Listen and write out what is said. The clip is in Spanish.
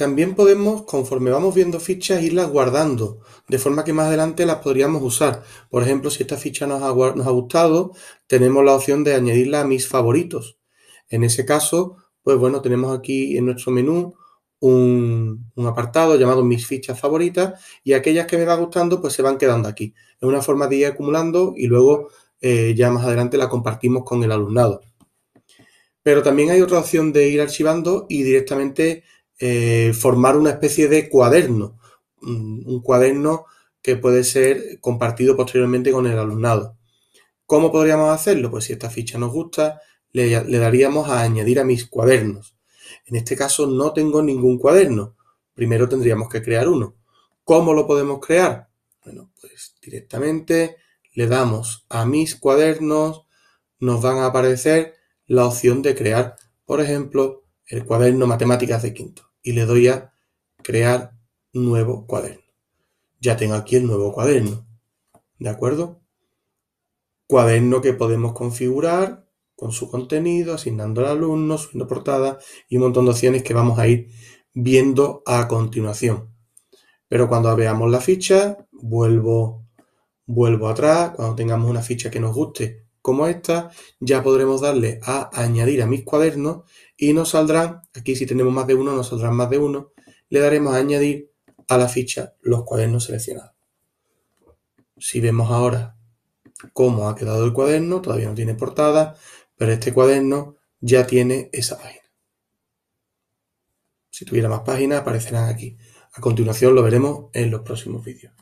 También podemos, conforme vamos viendo fichas, irlas guardando, de forma que más adelante las podríamos usar. Por ejemplo, si esta ficha nos ha, gustado, tenemos la opción de añadirla a mis favoritos. En ese caso, pues bueno, tenemos aquí en nuestro menú un, apartado llamado mis fichas favoritas y aquellas que me va gustando, pues se van quedando aquí. Es una forma de ir acumulando y luego eh, ya más adelante la compartimos con el alumnado. Pero también hay otra opción de ir archivando y directamente eh, formar una especie de cuaderno, un cuaderno que puede ser compartido posteriormente con el alumnado. ¿Cómo podríamos hacerlo? Pues si esta ficha nos gusta, le, le daríamos a añadir a mis cuadernos. En este caso no tengo ningún cuaderno. Primero tendríamos que crear uno. ¿Cómo lo podemos crear? Bueno, pues directamente le damos a mis cuadernos, nos van a aparecer la opción de crear, por ejemplo, el cuaderno matemáticas de quinto y le doy a crear nuevo cuaderno. Ya tengo aquí el nuevo cuaderno. ¿De acuerdo? Cuaderno que podemos configurar con su contenido, asignando al alumno, subiendo portada y un montón de opciones que vamos a ir viendo a continuación. Pero cuando veamos la ficha, vuelvo, vuelvo atrás. Cuando tengamos una ficha que nos guste, como esta, ya podremos darle a añadir a mis cuadernos y nos saldrán, aquí si tenemos más de uno, nos saldrán más de uno, le daremos a añadir a la ficha los cuadernos seleccionados. Si vemos ahora cómo ha quedado el cuaderno, todavía no tiene portada, pero este cuaderno ya tiene esa página. Si tuviera más páginas aparecerán aquí. A continuación lo veremos en los próximos vídeos.